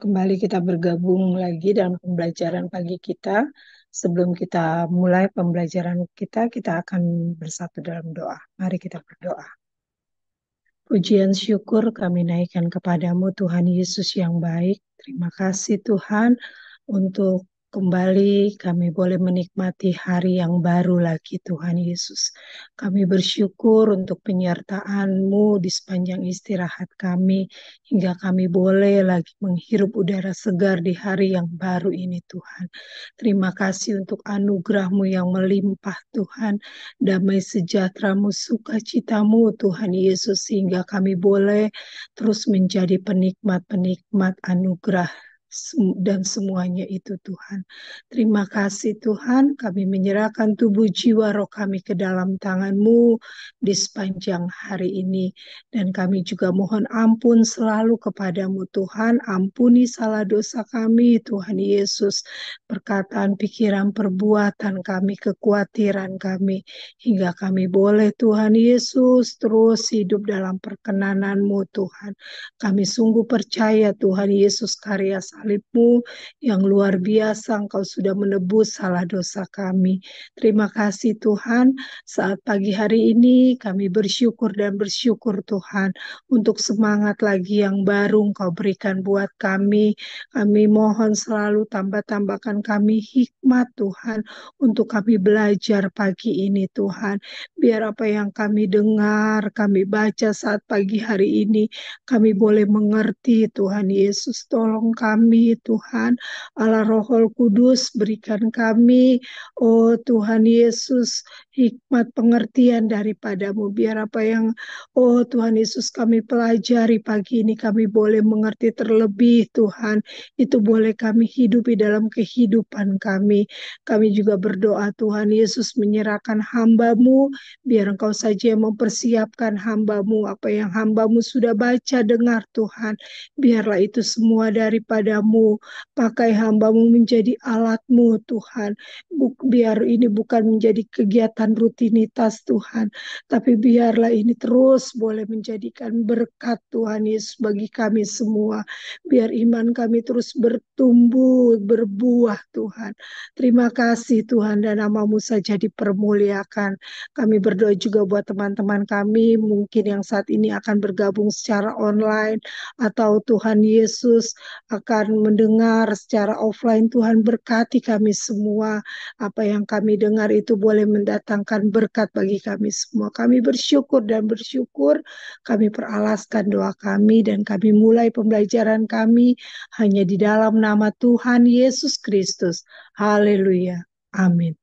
Kembali kita bergabung lagi dalam pembelajaran pagi kita. Sebelum kita mulai pembelajaran kita, kita akan bersatu dalam doa. Mari kita berdoa. Pujian syukur kami naikkan kepadamu Tuhan Yesus yang baik. Terima kasih Tuhan untuk Kembali kami boleh menikmati hari yang baru lagi Tuhan Yesus. Kami bersyukur untuk penyertaan-Mu di sepanjang istirahat kami hingga kami boleh lagi menghirup udara segar di hari yang baru ini Tuhan. Terima kasih untuk anugerah-Mu yang melimpah Tuhan, damai sejahtera-Mu, sukacita-Mu Tuhan Yesus sehingga kami boleh terus menjadi penikmat-penikmat anugerah dan semuanya itu Tuhan. Terima kasih Tuhan, kami menyerahkan tubuh jiwa roh kami ke dalam tangan-Mu di sepanjang hari ini. Dan kami juga mohon ampun selalu kepadamu Tuhan, ampuni salah dosa kami Tuhan Yesus, perkataan, pikiran, perbuatan kami, kekhawatiran kami, hingga kami boleh Tuhan Yesus terus hidup dalam perkenananMu Tuhan. Kami sungguh percaya Tuhan Yesus karya salibmu yang luar biasa Engkau sudah menebus salah dosa kami. Terima kasih Tuhan saat pagi hari ini kami bersyukur dan bersyukur Tuhan untuk semangat lagi yang baru Engkau berikan buat kami. Kami mohon selalu tambah-tambahkan kami hikmat Tuhan untuk kami belajar pagi ini Tuhan. Biar apa yang kami dengar, kami baca saat pagi hari ini kami boleh mengerti Tuhan Yesus tolong kami kami, Tuhan Allah Roh Kudus, berikan kami, oh Tuhan Yesus, hikmat pengertian daripadamu, biar apa yang, oh Tuhan Yesus kami pelajari pagi ini, kami boleh mengerti terlebih Tuhan, itu boleh kami hidupi dalam kehidupan kami. Kami juga berdoa Tuhan Yesus menyerahkan hambamu, biar engkau saja yang mempersiapkan hambamu, apa yang hambamu sudah baca, dengar Tuhan, biarlah itu semua daripada kepadamu. pakai hambamu menjadi alatmu Tuhan. Buk, biar ini bukan menjadi kegiatan rutinitas Tuhan, tapi biarlah ini terus boleh menjadikan berkat Tuhan Yesus bagi kami semua. Biar iman kami terus bertumbuh, berbuah Tuhan. Terima kasih Tuhan dan namamu saja dipermuliakan. Kami berdoa juga buat teman-teman kami mungkin yang saat ini akan bergabung secara online atau Tuhan Yesus akan Tuhan mendengar secara offline, Tuhan berkati kami semua. Apa yang kami dengar itu boleh mendatangkan berkat bagi kami semua. Kami bersyukur dan bersyukur kami peralaskan doa kami dan kami mulai pembelajaran kami hanya di dalam nama Tuhan Yesus Kristus. Haleluya. Amin.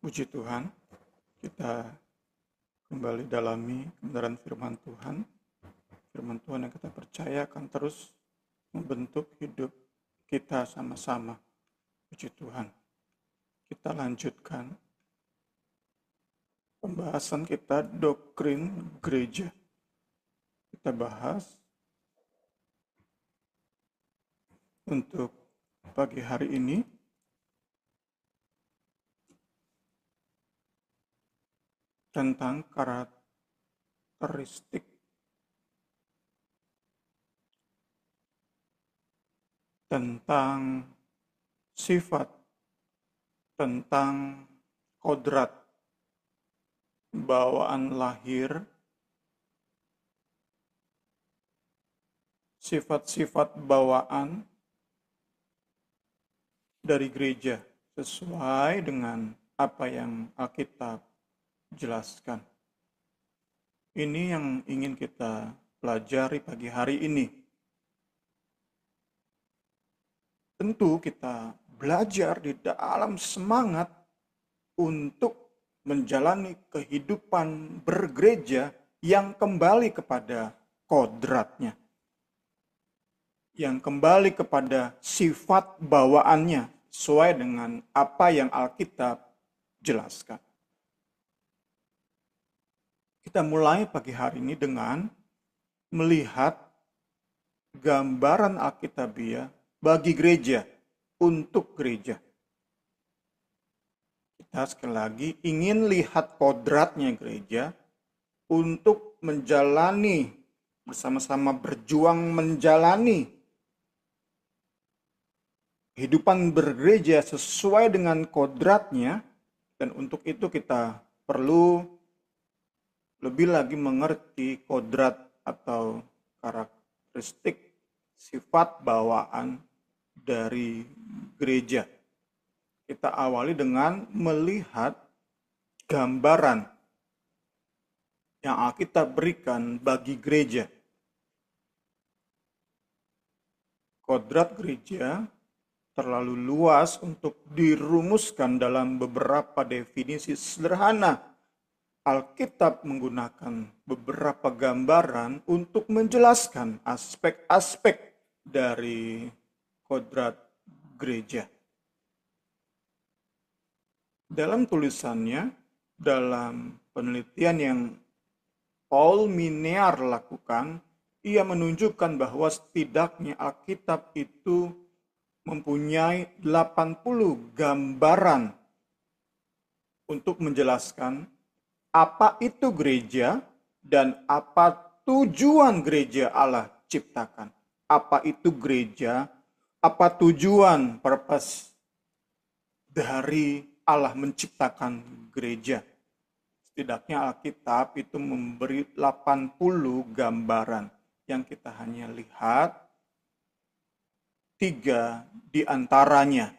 Puji Tuhan, kita kembali dalami kebenaran firman Tuhan firman Tuhan yang kita percaya akan terus membentuk hidup kita sama-sama. Puji Tuhan. Kita lanjutkan pembahasan kita doktrin gereja. Kita bahas untuk pagi hari ini tentang karakteristik tentang sifat, tentang kodrat, bawaan lahir, sifat-sifat bawaan dari gereja sesuai dengan apa yang Alkitab jelaskan. Ini yang ingin kita pelajari pagi hari ini tentu kita belajar di dalam semangat untuk menjalani kehidupan bergereja yang kembali kepada kodratnya. Yang kembali kepada sifat bawaannya sesuai dengan apa yang Alkitab jelaskan. Kita mulai pagi hari ini dengan melihat gambaran Alkitabiah bagi gereja, untuk gereja. Kita sekali lagi ingin lihat kodratnya gereja untuk menjalani, bersama-sama berjuang menjalani kehidupan bergereja sesuai dengan kodratnya dan untuk itu kita perlu lebih lagi mengerti kodrat atau karakteristik sifat bawaan dari gereja. Kita awali dengan melihat gambaran yang Alkitab berikan bagi gereja. Kodrat gereja terlalu luas untuk dirumuskan dalam beberapa definisi sederhana. Alkitab menggunakan beberapa gambaran untuk menjelaskan aspek-aspek dari kodrat gereja. Dalam tulisannya, dalam penelitian yang Paul Minear lakukan, ia menunjukkan bahwa setidaknya Alkitab itu mempunyai 80 gambaran untuk menjelaskan apa itu gereja dan apa tujuan gereja Allah ciptakan. Apa itu gereja apa tujuan purpose dari Allah menciptakan gereja. Setidaknya Alkitab itu memberi 80 gambaran yang kita hanya lihat tiga di antaranya.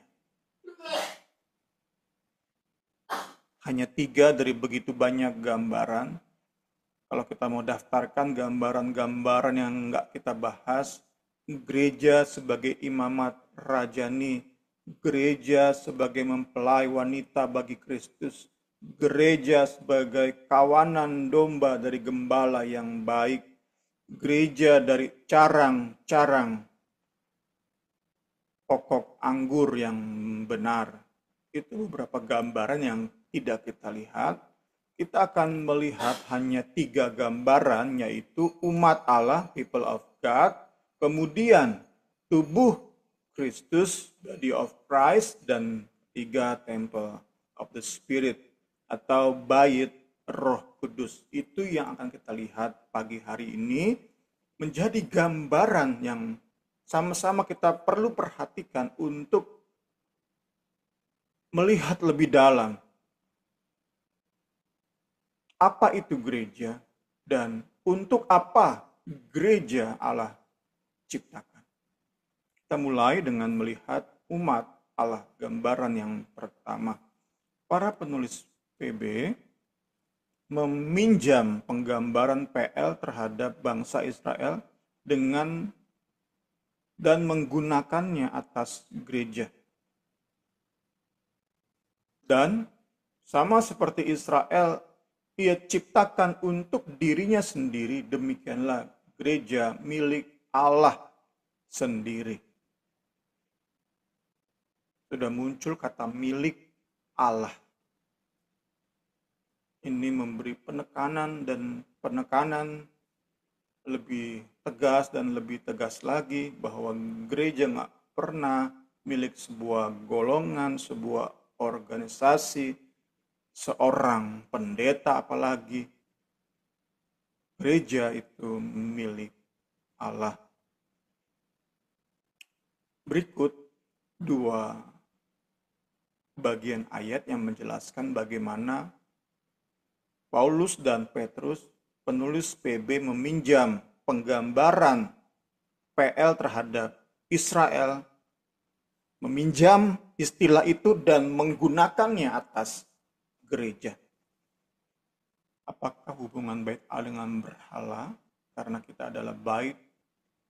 Hanya tiga dari begitu banyak gambaran. Kalau kita mau daftarkan gambaran-gambaran yang nggak kita bahas, gereja sebagai imamat rajani, gereja sebagai mempelai wanita bagi Kristus, gereja sebagai kawanan domba dari gembala yang baik, gereja dari carang-carang pokok anggur yang benar. Itu beberapa gambaran yang tidak kita lihat. Kita akan melihat hanya tiga gambaran, yaitu umat Allah, people of God, Kemudian tubuh Kristus, body of Christ, dan tiga temple of the Spirit atau bait roh kudus. Itu yang akan kita lihat pagi hari ini menjadi gambaran yang sama-sama kita perlu perhatikan untuk melihat lebih dalam apa itu gereja dan untuk apa gereja Allah ciptakan. Kita mulai dengan melihat umat Allah, gambaran yang pertama. Para penulis PB meminjam penggambaran PL terhadap bangsa Israel dengan dan menggunakannya atas gereja. Dan sama seperti Israel, ia ciptakan untuk dirinya sendiri, demikianlah gereja milik Allah sendiri. Sudah muncul kata milik Allah. Ini memberi penekanan dan penekanan lebih tegas dan lebih tegas lagi bahwa gereja nggak pernah milik sebuah golongan, sebuah organisasi, seorang pendeta apalagi. Gereja itu milik Allah. Berikut hmm. dua bagian ayat yang menjelaskan bagaimana Paulus dan Petrus, penulis PB meminjam penggambaran PL terhadap Israel, meminjam istilah itu dan menggunakannya atas gereja. Apakah hubungan baik Allah dengan berhala? Karena kita adalah baik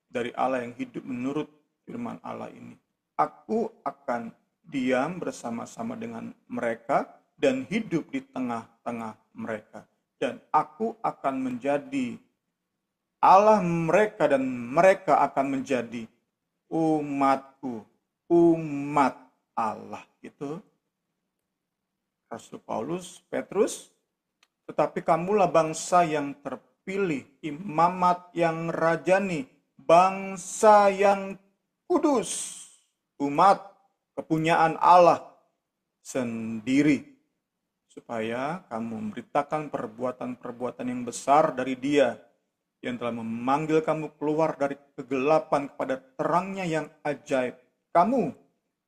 dari Allah yang hidup menurut firman Allah ini. Aku akan diam bersama-sama dengan mereka dan hidup di tengah-tengah mereka. Dan aku akan menjadi Allah mereka dan mereka akan menjadi umatku, umat Allah. Itu Rasul Paulus, Petrus, tetapi kamulah bangsa yang terpilih, imamat yang rajani, bangsa yang kudus, umat kepunyaan Allah sendiri supaya kamu memberitakan perbuatan-perbuatan yang besar dari Dia yang telah memanggil kamu keluar dari kegelapan kepada terangnya yang ajaib. Kamu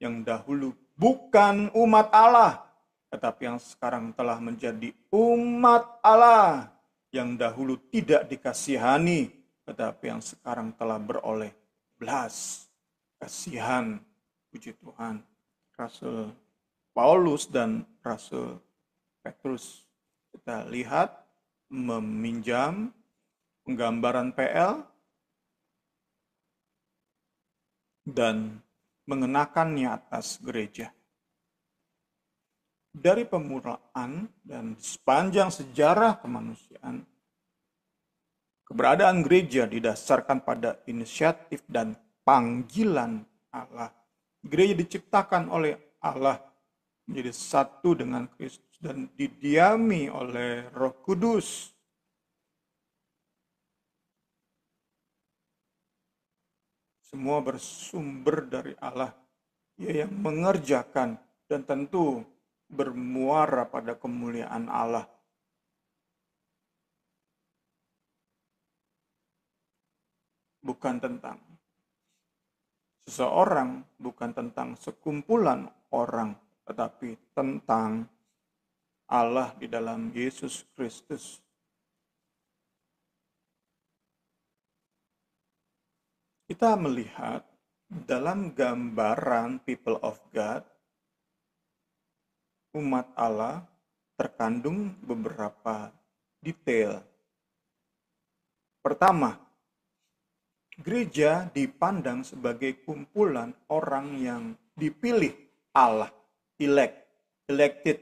yang dahulu bukan umat Allah, tetapi yang sekarang telah menjadi umat Allah yang dahulu tidak dikasihani, tetapi yang sekarang telah beroleh belas kasihan puji Tuhan Rasul Paulus dan Rasul Petrus kita lihat meminjam penggambaran PL dan mengenakannya atas gereja. Dari pemulaan dan sepanjang sejarah kemanusiaan, keberadaan gereja didasarkan pada inisiatif dan panggilan Allah. Gereja diciptakan oleh Allah menjadi satu dengan Kristus dan didiami oleh Roh Kudus. Semua bersumber dari Allah, ia yang mengerjakan dan tentu bermuara pada kemuliaan Allah. Bukan tentang seseorang bukan tentang sekumpulan orang, tetapi tentang Allah di dalam Yesus Kristus. Kita melihat dalam gambaran people of God, umat Allah terkandung beberapa detail. Pertama, gereja dipandang sebagai kumpulan orang yang dipilih Allah, elect, elected,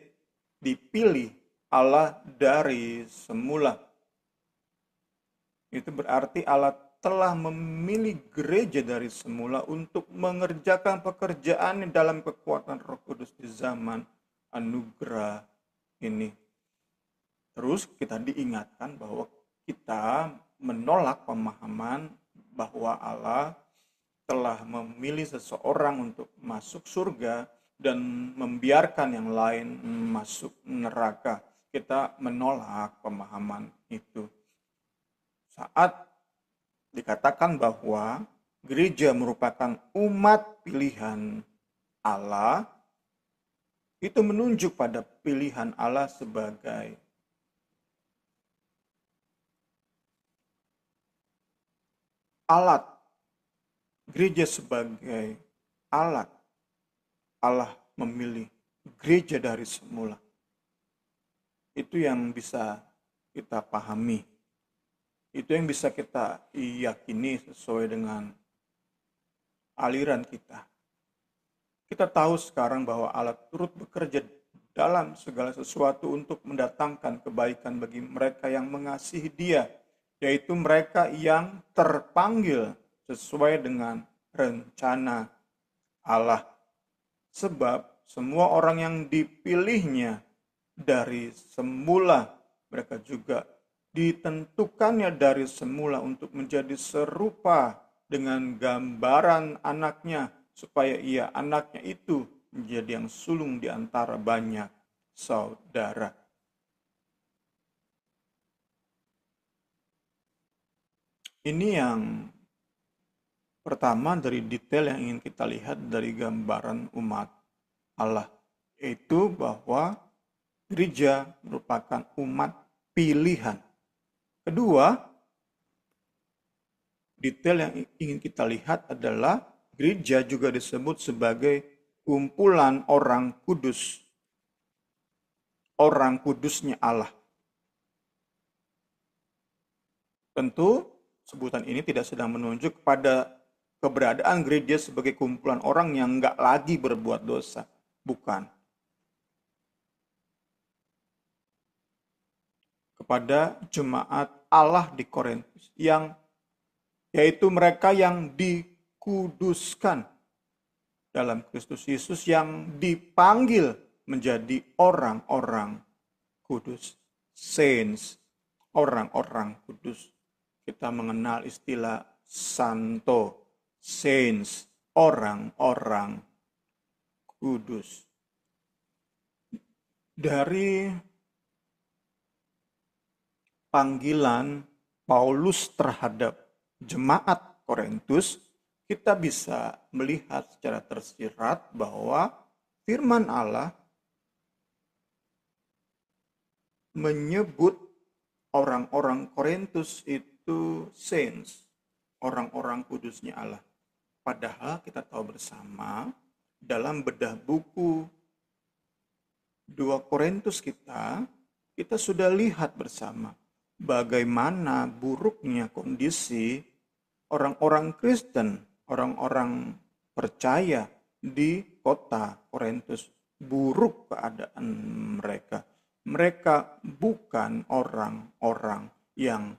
dipilih Allah dari semula. Itu berarti Allah telah memilih gereja dari semula untuk mengerjakan pekerjaan dalam kekuatan Roh Kudus di zaman anugerah ini. Terus kita diingatkan bahwa kita menolak pemahaman bahwa Allah telah memilih seseorang untuk masuk surga dan membiarkan yang lain masuk neraka. Kita menolak pemahaman itu. Saat dikatakan bahwa gereja merupakan umat pilihan Allah, itu menunjuk pada pilihan Allah sebagai alat. Gereja sebagai alat. Allah memilih gereja dari semula. Itu yang bisa kita pahami. Itu yang bisa kita yakini sesuai dengan aliran kita. Kita tahu sekarang bahwa alat turut bekerja dalam segala sesuatu untuk mendatangkan kebaikan bagi mereka yang mengasihi Dia yaitu mereka yang terpanggil sesuai dengan rencana Allah. Sebab semua orang yang dipilihnya dari semula, mereka juga ditentukannya dari semula untuk menjadi serupa dengan gambaran anaknya, supaya ia anaknya itu menjadi yang sulung di antara banyak saudara. Ini yang pertama dari detail yang ingin kita lihat dari gambaran umat Allah, yaitu bahwa gereja merupakan umat pilihan. Kedua, detail yang ingin kita lihat adalah gereja juga disebut sebagai kumpulan orang kudus. Orang kudusnya Allah. Tentu sebutan ini tidak sedang menunjuk pada keberadaan gereja sebagai kumpulan orang yang nggak lagi berbuat dosa. Bukan. Kepada jemaat Allah di Korintus yang yaitu mereka yang dikuduskan dalam Kristus Yesus yang dipanggil menjadi orang-orang kudus, saints, orang-orang kudus kita mengenal istilah santo, saints, orang-orang kudus. Dari panggilan Paulus terhadap jemaat Korintus, kita bisa melihat secara tersirat bahwa firman Allah menyebut orang-orang Korintus itu saints, orang-orang kudusnya Allah. Padahal kita tahu bersama dalam bedah buku 2 Korintus kita, kita sudah lihat bersama bagaimana buruknya kondisi orang-orang Kristen, orang-orang percaya di kota Korintus. Buruk keadaan mereka mereka bukan orang-orang yang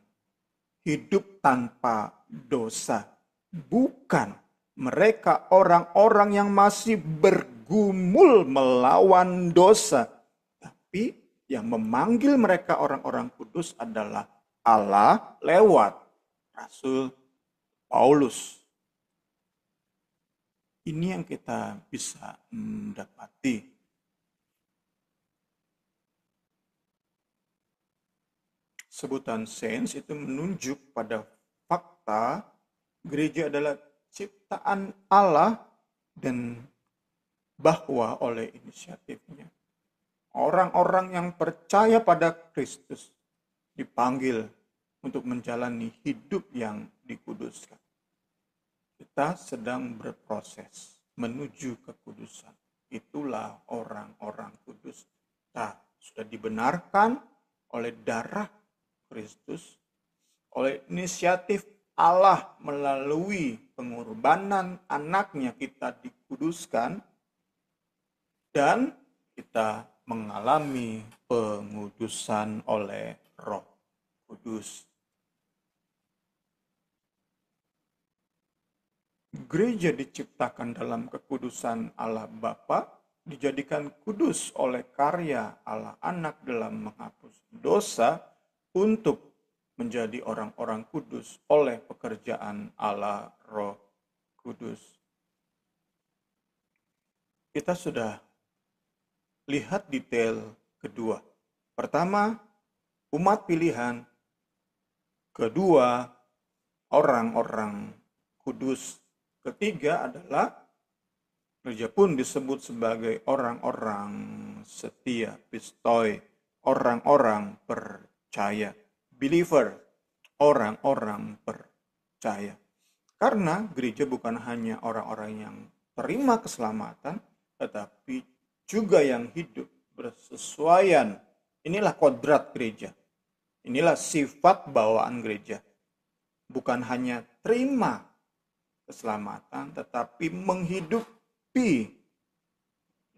hidup tanpa dosa. Bukan mereka orang-orang yang masih bergumul melawan dosa. Tapi yang memanggil mereka orang-orang kudus adalah Allah lewat Rasul Paulus. Ini yang kita bisa mendapati sebutan sense itu menunjuk pada fakta gereja adalah ciptaan Allah dan bahwa oleh inisiatifnya orang-orang yang percaya pada Kristus dipanggil untuk menjalani hidup yang dikuduskan. Kita sedang berproses menuju kekudusan. Itulah orang-orang kudus. Kita sudah dibenarkan oleh darah Kristus oleh inisiatif Allah melalui pengorbanan anaknya kita dikuduskan dan kita mengalami pengudusan oleh roh kudus. Gereja diciptakan dalam kekudusan Allah Bapa, dijadikan kudus oleh karya Allah Anak dalam menghapus dosa, untuk menjadi orang-orang kudus oleh pekerjaan Allah Roh Kudus. Kita sudah lihat detail kedua. Pertama, umat pilihan. Kedua, orang-orang kudus. Ketiga adalah gereja pun disebut sebagai orang-orang setia, pistoi, orang-orang percaya percaya. Believer, orang-orang percaya. Karena gereja bukan hanya orang-orang yang terima keselamatan, tetapi juga yang hidup bersesuaian. Inilah kodrat gereja. Inilah sifat bawaan gereja. Bukan hanya terima keselamatan, tetapi menghidupi,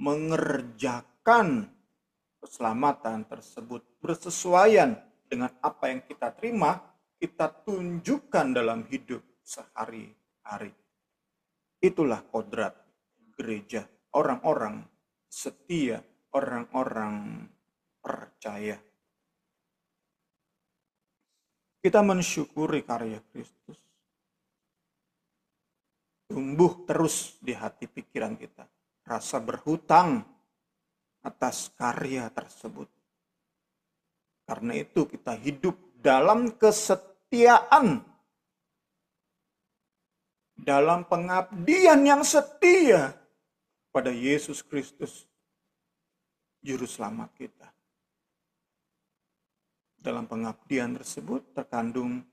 mengerjakan keselamatan tersebut bersesuaian dengan apa yang kita terima, kita tunjukkan dalam hidup sehari-hari. Itulah kodrat gereja, orang-orang setia, orang-orang percaya. Kita mensyukuri karya Kristus. Tumbuh terus di hati pikiran kita. Rasa berhutang atas karya tersebut karena itu kita hidup dalam kesetiaan. Dalam pengabdian yang setia pada Yesus Kristus, Juru Selamat kita. Dalam pengabdian tersebut terkandung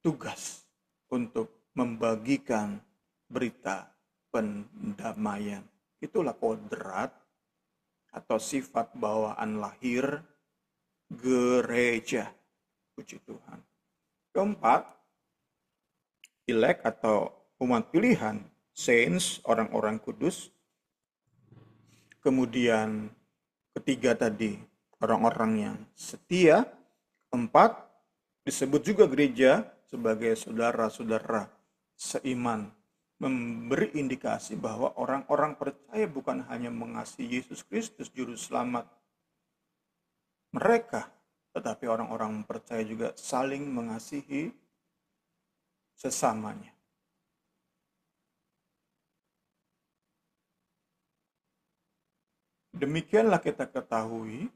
tugas untuk membagikan berita pendamaian. Itulah kodrat atau sifat bawaan lahir gereja. Puji Tuhan. Keempat, elect atau umat pilihan, saints, orang-orang kudus. Kemudian ketiga tadi, orang-orang yang setia. Empat disebut juga gereja sebagai saudara-saudara seiman. Memberi indikasi bahwa orang-orang percaya bukan hanya mengasihi Yesus Kristus, Juru Selamat, mereka, tetapi orang-orang percaya juga saling mengasihi sesamanya. Demikianlah kita ketahui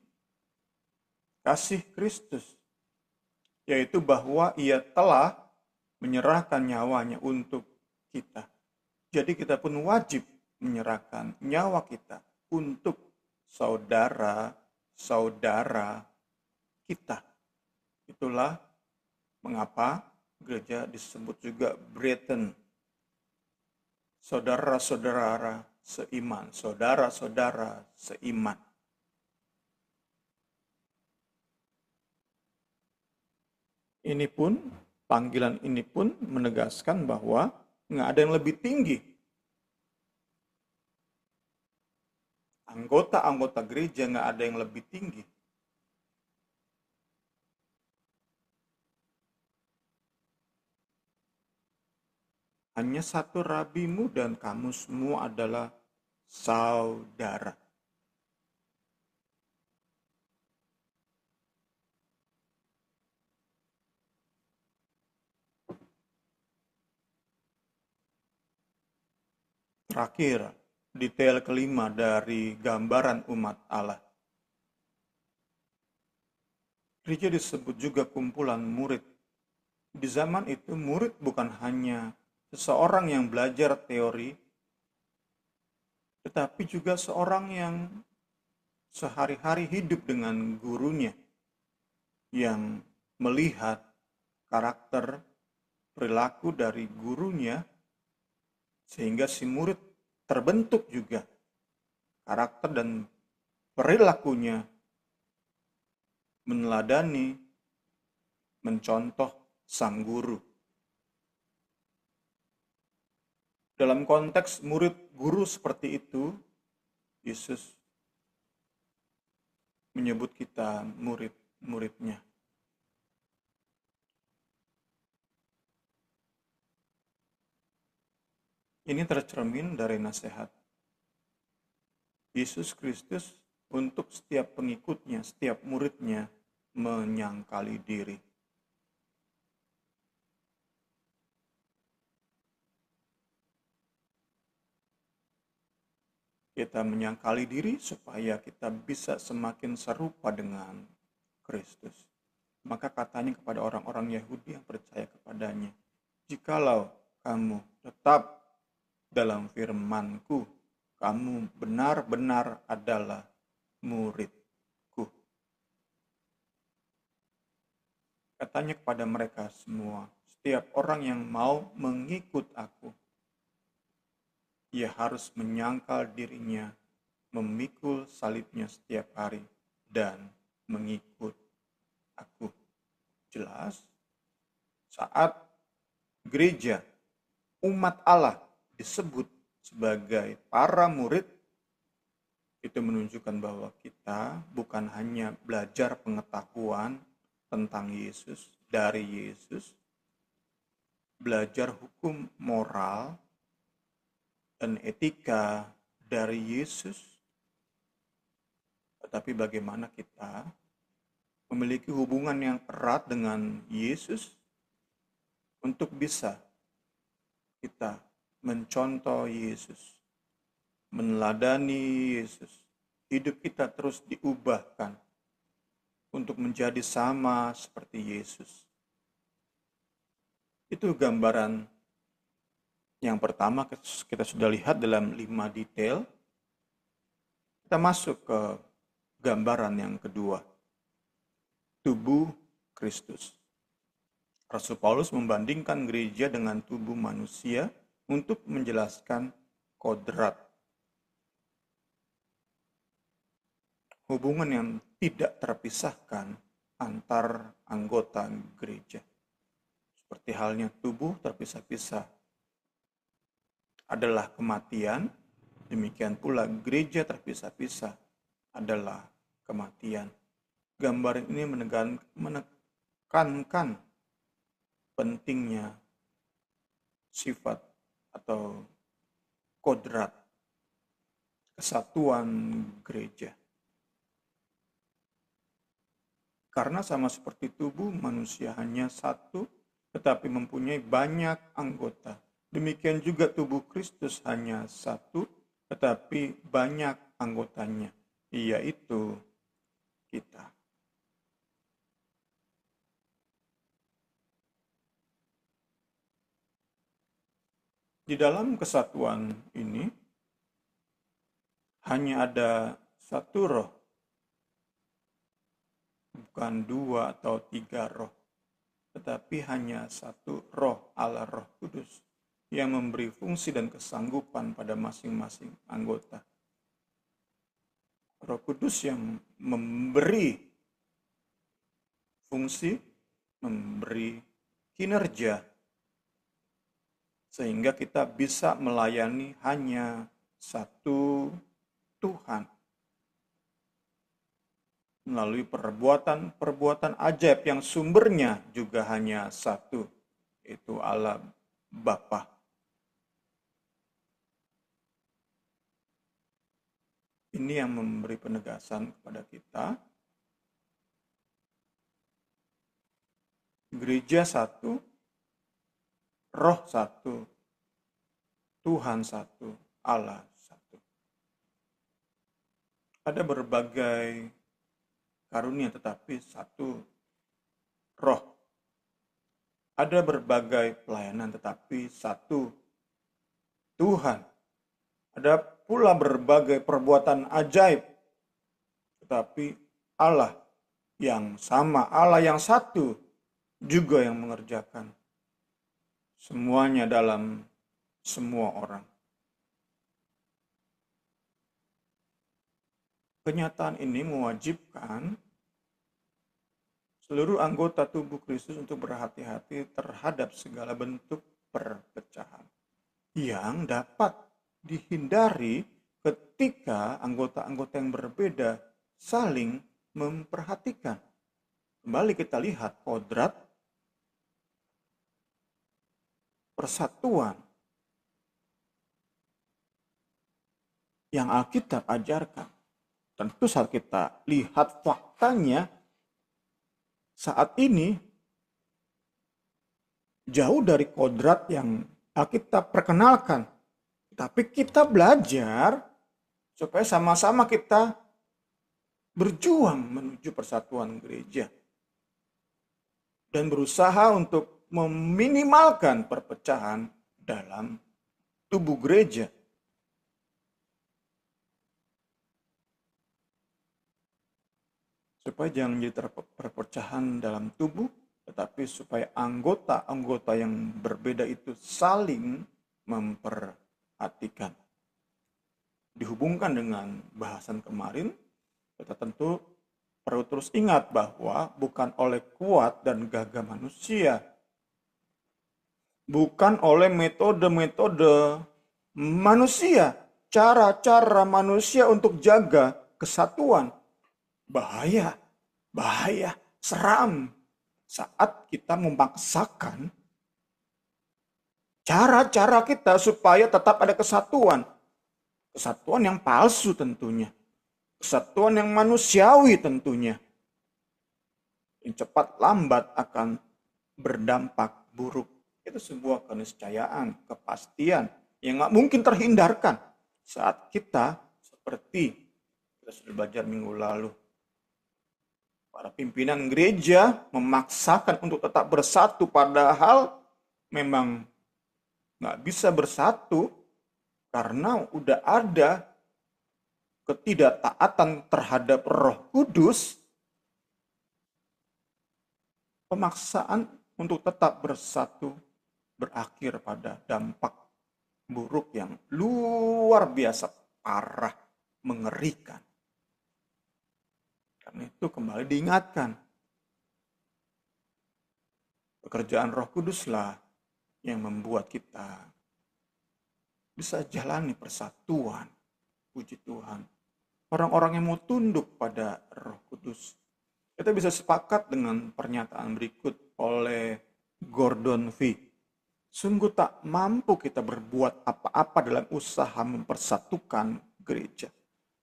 kasih Kristus, yaitu bahwa Ia telah menyerahkan nyawanya untuk kita. Jadi, kita pun wajib menyerahkan nyawa kita untuk saudara saudara kita. Itulah mengapa gereja disebut juga Britain Saudara-saudara seiman, saudara-saudara seiman. Ini pun, panggilan ini pun menegaskan bahwa nggak ada yang lebih tinggi anggota-anggota gereja nggak ada yang lebih tinggi. Hanya satu rabimu dan kamu semua adalah saudara. Terakhir, detail kelima dari gambaran umat Allah. Gereja disebut juga kumpulan murid. Di zaman itu murid bukan hanya seseorang yang belajar teori, tetapi juga seorang yang sehari-hari hidup dengan gurunya yang melihat karakter perilaku dari gurunya sehingga si murid terbentuk juga karakter dan perilakunya meneladani, mencontoh sang guru. Dalam konteks murid guru seperti itu, Yesus menyebut kita murid-muridnya. Ini tercermin dari nasihat Yesus Kristus untuk setiap pengikutnya, setiap muridnya menyangkali diri. Kita menyangkali diri supaya kita bisa semakin serupa dengan Kristus. Maka katanya kepada orang-orang Yahudi yang percaya kepadanya, "Jikalau kamu tetap dalam firmanku, kamu benar-benar adalah muridku. Katanya kepada mereka semua, setiap orang yang mau mengikut aku, ia harus menyangkal dirinya, memikul salibnya setiap hari, dan mengikut aku. Jelas, saat gereja, umat Allah disebut sebagai para murid itu menunjukkan bahwa kita bukan hanya belajar pengetahuan tentang Yesus dari Yesus, belajar hukum moral dan etika dari Yesus, tetapi bagaimana kita memiliki hubungan yang erat dengan Yesus untuk bisa kita mencontoh Yesus, meneladani Yesus. Hidup kita terus diubahkan untuk menjadi sama seperti Yesus. Itu gambaran yang pertama kita sudah lihat dalam lima detail. Kita masuk ke gambaran yang kedua. Tubuh Kristus. Rasul Paulus membandingkan gereja dengan tubuh manusia untuk menjelaskan kodrat. Hubungan yang tidak terpisahkan antar anggota gereja. Seperti halnya tubuh terpisah-pisah adalah kematian, demikian pula gereja terpisah-pisah adalah kematian. Gambar ini menekankan pentingnya sifat atau kodrat kesatuan gereja. Karena sama seperti tubuh manusia hanya satu, tetapi mempunyai banyak anggota. Demikian juga tubuh Kristus hanya satu, tetapi banyak anggotanya, yaitu kita. di dalam kesatuan ini hanya ada satu roh, bukan dua atau tiga roh, tetapi hanya satu roh ala Roh Kudus yang memberi fungsi dan kesanggupan pada masing-masing anggota. Roh Kudus yang memberi fungsi, memberi kinerja sehingga kita bisa melayani hanya satu Tuhan. Melalui perbuatan-perbuatan ajaib yang sumbernya juga hanya satu, itu Allah Bapa. Ini yang memberi penegasan kepada kita. Gereja satu, roh satu, Tuhan satu, Allah satu. Ada berbagai karunia tetapi satu roh. Ada berbagai pelayanan tetapi satu Tuhan. Ada pula berbagai perbuatan ajaib tetapi Allah yang sama, Allah yang satu juga yang mengerjakan semuanya dalam semua orang. Kenyataan ini mewajibkan seluruh anggota tubuh Kristus untuk berhati-hati terhadap segala bentuk perpecahan yang dapat dihindari ketika anggota-anggota yang berbeda saling memperhatikan. Kembali kita lihat kodrat persatuan yang Alkitab ajarkan. Tentu saat kita lihat faktanya, saat ini jauh dari kodrat yang Alkitab perkenalkan. Tapi kita belajar supaya sama-sama kita berjuang menuju persatuan gereja. Dan berusaha untuk meminimalkan perpecahan dalam tubuh gereja. Supaya jangan menjadi perpecahan dalam tubuh, tetapi supaya anggota-anggota yang berbeda itu saling memperhatikan. Dihubungkan dengan bahasan kemarin, kita tentu perlu terus ingat bahwa bukan oleh kuat dan gagah manusia bukan oleh metode-metode manusia, cara-cara manusia untuk jaga kesatuan. Bahaya, bahaya, seram saat kita memaksakan cara-cara kita supaya tetap ada kesatuan. Kesatuan yang palsu tentunya. Kesatuan yang manusiawi tentunya. Yang cepat lambat akan berdampak buruk itu sebuah keniscayaan, kepastian yang nggak mungkin terhindarkan saat kita seperti kita sudah belajar minggu lalu. Para pimpinan gereja memaksakan untuk tetap bersatu padahal memang nggak bisa bersatu karena udah ada ketidaktaatan terhadap Roh Kudus, pemaksaan untuk tetap bersatu berakhir pada dampak buruk yang luar biasa parah, mengerikan. Karena itu kembali diingatkan. Pekerjaan roh kuduslah yang membuat kita bisa jalani persatuan. Puji Tuhan. Orang-orang yang mau tunduk pada roh kudus. Kita bisa sepakat dengan pernyataan berikut oleh Gordon Fee Sungguh tak mampu kita berbuat apa-apa dalam usaha mempersatukan gereja.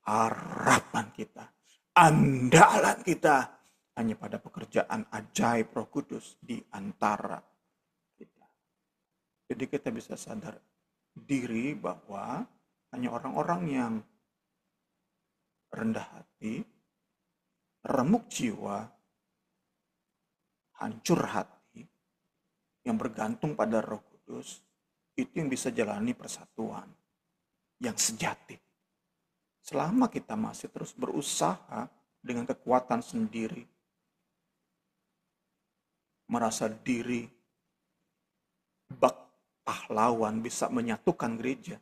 Harapan kita, andalan kita hanya pada pekerjaan ajaib Roh Kudus di antara kita. Jadi kita bisa sadar diri bahwa hanya orang-orang yang rendah hati, remuk jiwa, hancur hati, yang bergantung pada Roh Kudus itu yang bisa jalani persatuan yang sejati. Selama kita masih terus berusaha dengan kekuatan sendiri, merasa diri bak pahlawan bisa menyatukan gereja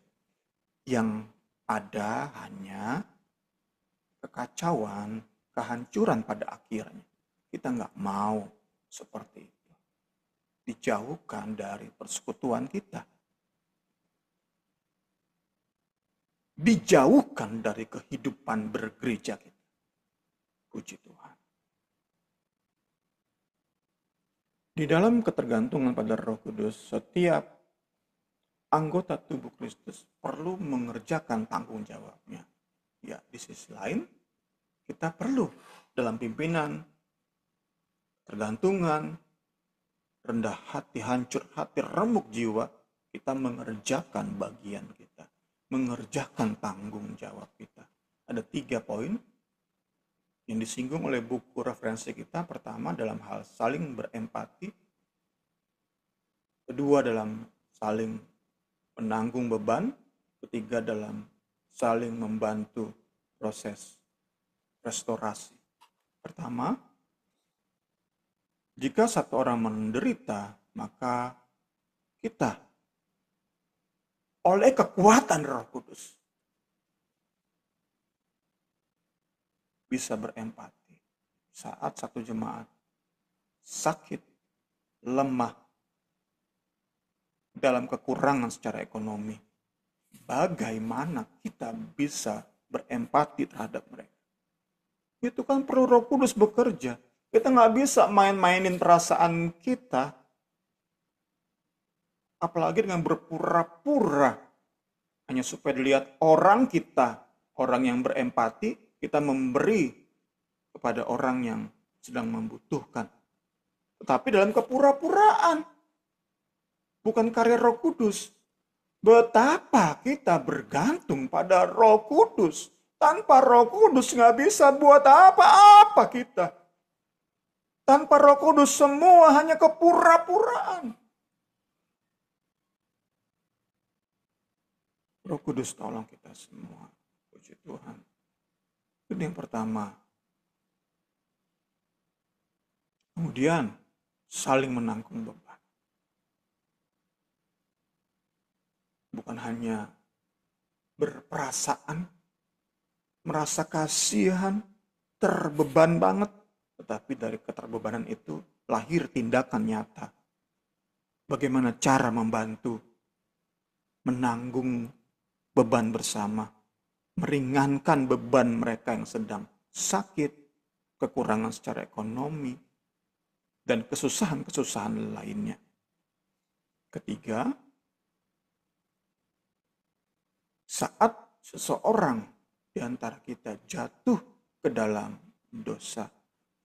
yang ada hanya kekacauan, kehancuran pada akhirnya. Kita nggak mau seperti itu dijauhkan dari persekutuan kita. Dijauhkan dari kehidupan bergereja kita. Puji Tuhan. Di dalam ketergantungan pada Roh Kudus, setiap anggota tubuh Kristus perlu mengerjakan tanggung jawabnya. Ya, di sisi lain, kita perlu dalam pimpinan, tergantungan, rendah hati, hancur hati, remuk jiwa, kita mengerjakan bagian kita, mengerjakan tanggung jawab kita. Ada tiga poin yang disinggung oleh buku referensi kita. Pertama dalam hal saling berempati, kedua dalam saling menanggung beban, ketiga dalam saling membantu proses restorasi. Pertama, jika satu orang menderita, maka kita oleh kekuatan Roh Kudus bisa berempati saat satu jemaat sakit, lemah, dalam kekurangan secara ekonomi. Bagaimana kita bisa berempati terhadap mereka? Itu kan perlu Roh Kudus bekerja kita nggak bisa main-mainin perasaan kita, apalagi dengan berpura-pura hanya supaya dilihat orang kita, orang yang berempati, kita memberi kepada orang yang sedang membutuhkan. Tetapi dalam kepura-puraan, bukan karya Roh Kudus. Betapa kita bergantung pada Roh Kudus. Tanpa Roh Kudus nggak bisa buat apa-apa kita. Tanpa roh kudus semua hanya kepura-puraan. Roh kudus tolong kita semua. Puji Tuhan. Itu yang pertama. Kemudian saling menanggung beban. Bukan hanya berperasaan, merasa kasihan, terbeban banget, tetapi dari keterbebanan itu lahir tindakan nyata. Bagaimana cara membantu menanggung beban bersama, meringankan beban mereka yang sedang sakit, kekurangan secara ekonomi, dan kesusahan-kesusahan lainnya. Ketiga, saat seseorang di antara kita jatuh ke dalam dosa,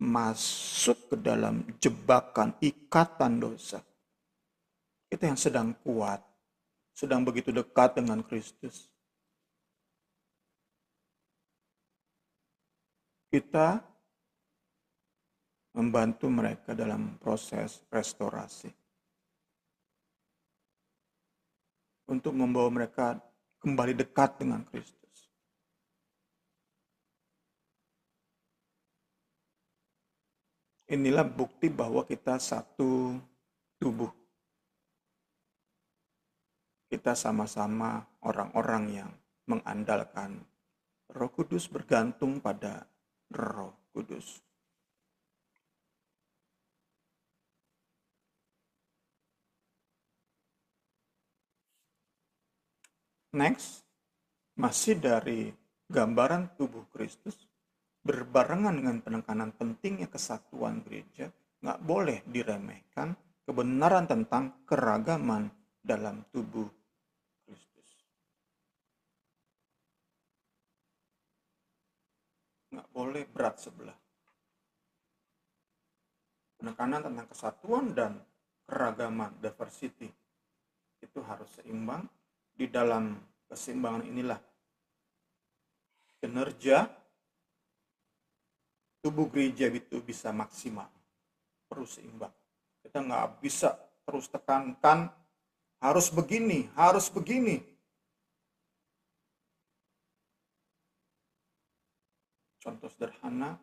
masuk ke dalam jebakan ikatan dosa. Kita yang sedang kuat, sedang begitu dekat dengan Kristus. Kita membantu mereka dalam proses restorasi. Untuk membawa mereka kembali dekat dengan Kristus. Inilah bukti bahwa kita satu tubuh. Kita sama-sama orang-orang yang mengandalkan Roh Kudus bergantung pada Roh Kudus. Next, masih dari gambaran tubuh Kristus, berbarengan dengan penekanan pentingnya kesatuan gereja, nggak boleh diremehkan kebenaran tentang keragaman dalam tubuh Kristus. Nggak boleh berat sebelah. Penekanan tentang kesatuan dan keragaman, diversity, itu harus seimbang. Di dalam keseimbangan inilah kinerja tubuh gereja itu bisa maksimal terus seimbang kita nggak bisa terus tekankan harus begini harus begini contoh sederhana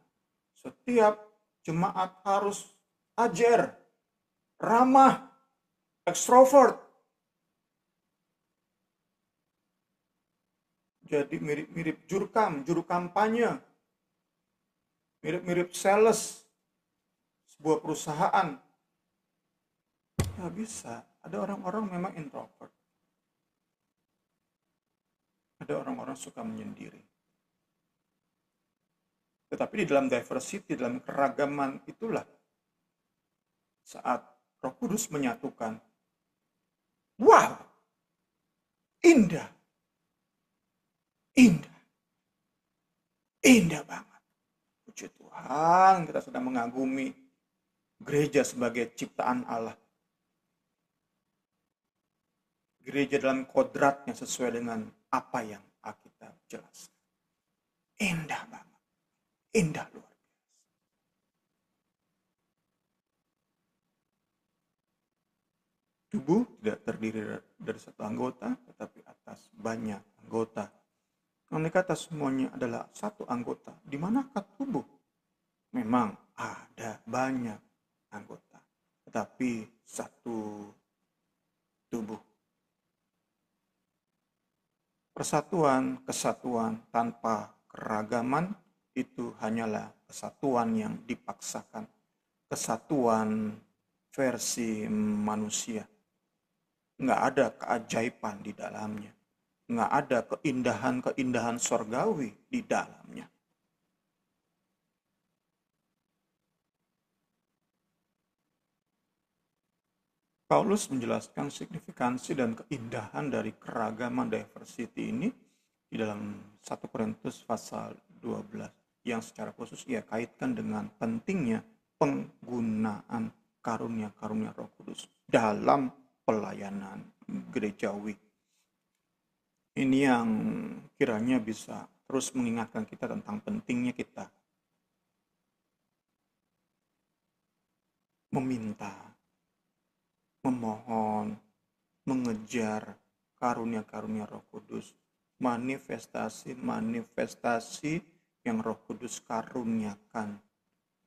setiap jemaat harus ajar ramah ekstrovert jadi mirip-mirip jurkam, juru kampanye mirip-mirip sales sebuah perusahaan. nggak bisa. Ada orang-orang memang introvert. Ada orang-orang suka menyendiri. Tetapi di dalam diversity, dalam keragaman itulah saat Roh Kudus menyatukan. Wow! Indah. Indah. Indah bang Tuhan, kita sudah mengagumi gereja sebagai ciptaan Allah. Gereja dalam kodratnya sesuai dengan apa yang kita jelaskan. Indah banget. Indah luar biasa. Tubuh tidak terdiri dari satu anggota, tetapi atas banyak anggota. Andai kata semuanya adalah satu anggota, di manakah tubuh? memang ada banyak anggota, tetapi satu tubuh. Persatuan, kesatuan tanpa keragaman itu hanyalah kesatuan yang dipaksakan, kesatuan versi manusia. Nggak ada keajaiban di dalamnya, nggak ada keindahan-keindahan sorgawi di dalamnya. Paulus menjelaskan signifikansi dan keindahan dari keragaman diversity ini di dalam 1 Korintus pasal 12 yang secara khusus ia kaitkan dengan pentingnya penggunaan karunia-karunia Roh Kudus dalam pelayanan gerejawi. Ini yang kiranya bisa terus mengingatkan kita tentang pentingnya kita meminta memohon, mengejar karunia-karunia Roh Kudus, manifestasi-manifestasi yang Roh Kudus karuniakan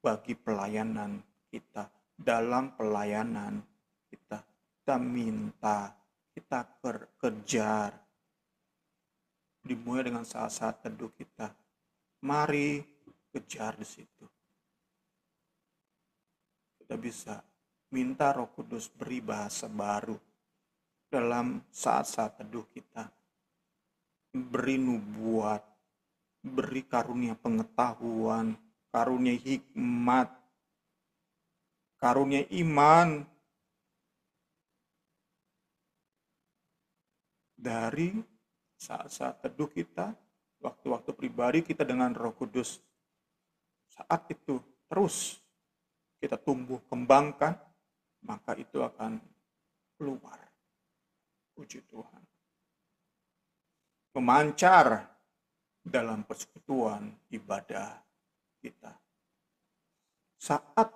bagi pelayanan kita, dalam pelayanan kita. Kita minta, kita kejar. Dimulai dengan saat-saat teduh kita. Mari kejar di situ. Kita bisa minta Roh Kudus beri bahasa baru dalam saat-saat teduh kita. Beri nubuat, beri karunia pengetahuan, karunia hikmat, karunia iman dari saat-saat teduh kita, waktu-waktu pribadi kita dengan Roh Kudus. Saat itu terus kita tumbuh kembangkan maka itu akan keluar. Puji Tuhan. Memancar dalam persekutuan ibadah kita. Saat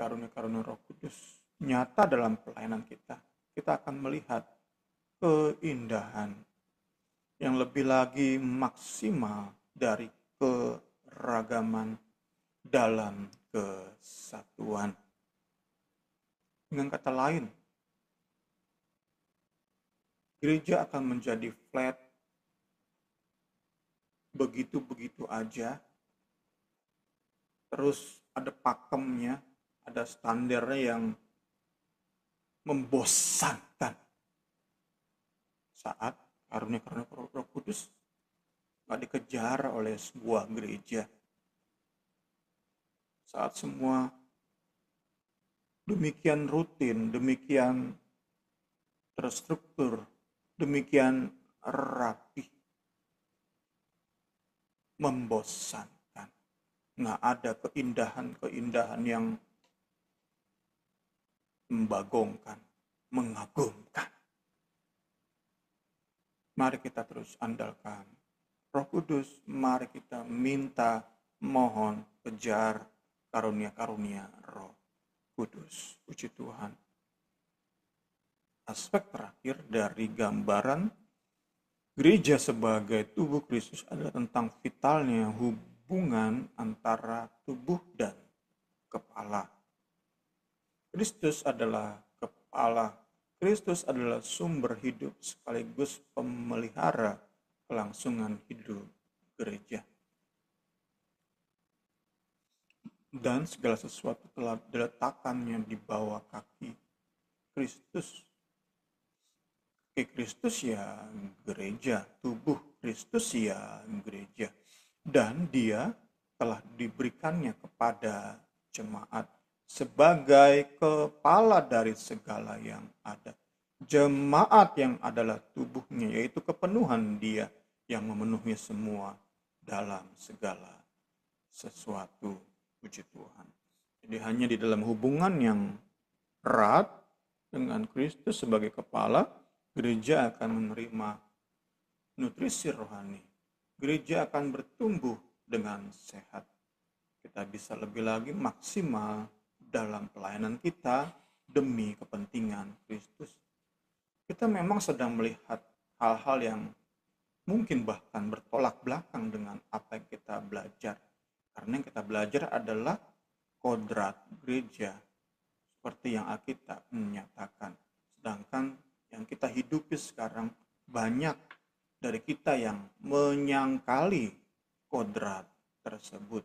karunia-karunia roh kudus nyata dalam pelayanan kita, kita akan melihat keindahan yang lebih lagi maksimal dari keragaman dalam kesatuan. Dengan kata lain, gereja akan menjadi flat begitu-begitu aja terus ada pakemnya ada standarnya yang membosankan saat karunia karunia roh kudus nggak dikejar oleh sebuah gereja saat semua demikian rutin, demikian terstruktur, demikian rapi, membosankan. Nah, ada keindahan-keindahan yang membagongkan, mengagumkan. Mari kita terus andalkan Roh Kudus, mari kita minta, mohon, kejar karunia-karunia Roh kudus. Puji Tuhan. Aspek terakhir dari gambaran gereja sebagai tubuh Kristus adalah tentang vitalnya hubungan antara tubuh dan kepala. Kristus adalah kepala. Kristus adalah sumber hidup sekaligus pemelihara kelangsungan hidup gereja. dan segala sesuatu telah diletakkannya di bawah kaki Kristus. Kaki Kristus ya gereja, tubuh Kristus ya gereja. Dan dia telah diberikannya kepada jemaat sebagai kepala dari segala yang ada. Jemaat yang adalah tubuhnya, yaitu kepenuhan dia yang memenuhi semua dalam segala sesuatu. Puji Tuhan. Jadi hanya di dalam hubungan yang erat dengan Kristus sebagai kepala, gereja akan menerima nutrisi rohani. Gereja akan bertumbuh dengan sehat. Kita bisa lebih lagi maksimal dalam pelayanan kita demi kepentingan Kristus. Kita memang sedang melihat hal-hal yang mungkin bahkan bertolak belakang dengan apa yang kita belajar karena yang kita belajar adalah kodrat gereja seperti yang Alkitab menyatakan. Sedangkan yang kita hidupi sekarang banyak dari kita yang menyangkali kodrat tersebut.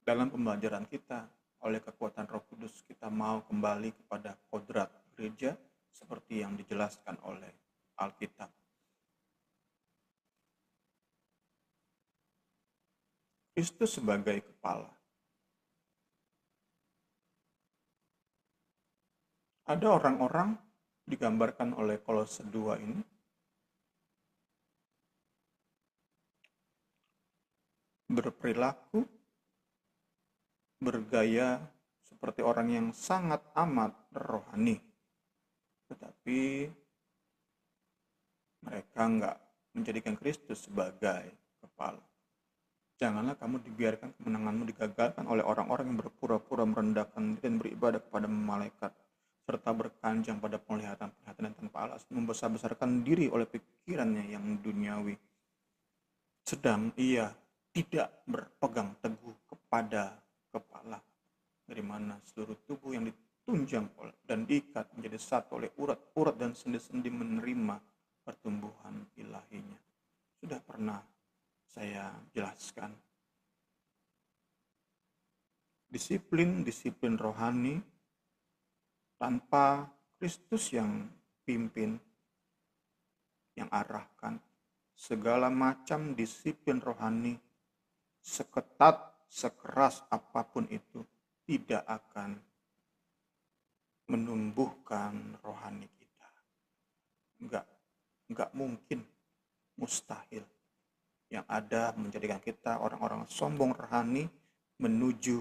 Dalam pembelajaran kita, oleh kekuatan Roh Kudus kita mau kembali kepada kodrat gereja seperti yang dijelaskan oleh Alkitab. Kristus sebagai kepala. Ada orang-orang digambarkan oleh kolose 2 ini berperilaku bergaya seperti orang yang sangat amat rohani tetapi mereka nggak menjadikan Kristus sebagai kepala janganlah kamu dibiarkan kemenanganmu digagalkan oleh orang-orang yang berpura-pura merendahkan dan beribadah kepada malaikat serta berkanjang pada penglihatan-penglihatan dan tanpa alas membesar-besarkan diri oleh pikirannya yang duniawi sedang ia tidak berpegang teguh kepada kepala dari mana seluruh tubuh yang ditunjang oleh dan diikat menjadi satu oleh urat-urat dan sendi-sendi menerima pertumbuhan ilahinya. Sudah pernah saya jelaskan. Disiplin-disiplin rohani tanpa Kristus yang pimpin, yang arahkan segala macam disiplin rohani, seketat, sekeras apapun itu, tidak akan menumbuhkan rohani kita. Enggak, enggak mungkin, mustahil yang ada menjadikan kita orang-orang sombong rohani menuju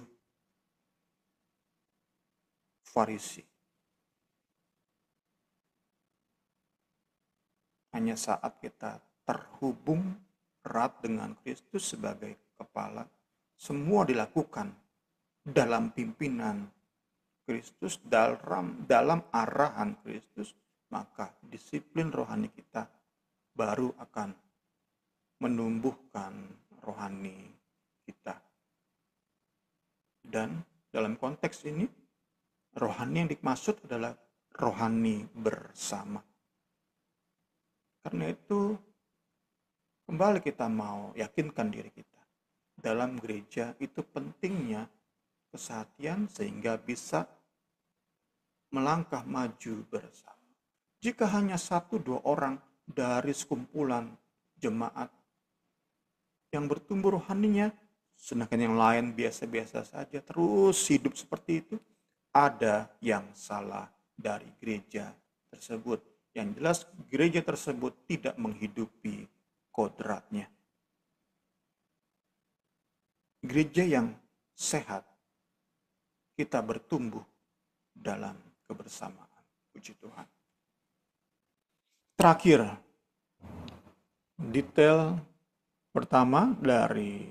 Farisi. Hanya saat kita terhubung erat dengan Kristus sebagai kepala, semua dilakukan dalam pimpinan Kristus, dalam dalam arahan Kristus, maka disiplin rohani kita baru akan menumbuhkan rohani kita. Dan dalam konteks ini, rohani yang dimaksud adalah rohani bersama. Karena itu, kembali kita mau yakinkan diri kita. Dalam gereja itu pentingnya kesatian sehingga bisa melangkah maju bersama. Jika hanya satu dua orang dari sekumpulan jemaat yang bertumbuh rohaninya, sedangkan yang lain biasa-biasa saja terus hidup seperti itu, ada yang salah dari gereja tersebut. Yang jelas gereja tersebut tidak menghidupi kodratnya. Gereja yang sehat, kita bertumbuh dalam kebersamaan. Puji Tuhan. Terakhir, detail Pertama dari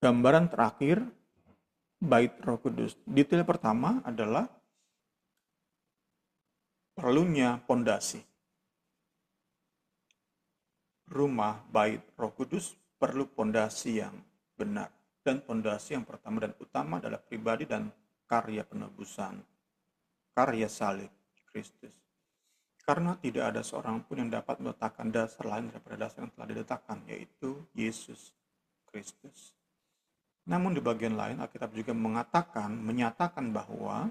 gambaran terakhir bait Roh Kudus. Detail pertama adalah perlunya pondasi. Rumah bait Roh Kudus perlu pondasi yang benar dan pondasi yang pertama dan utama adalah pribadi dan karya penebusan, karya salib Kristus. Karena tidak ada seorang pun yang dapat meletakkan dasar lain daripada dasar yang telah diletakkan, yaitu Yesus Kristus. Namun di bagian lain, Alkitab juga mengatakan, menyatakan bahwa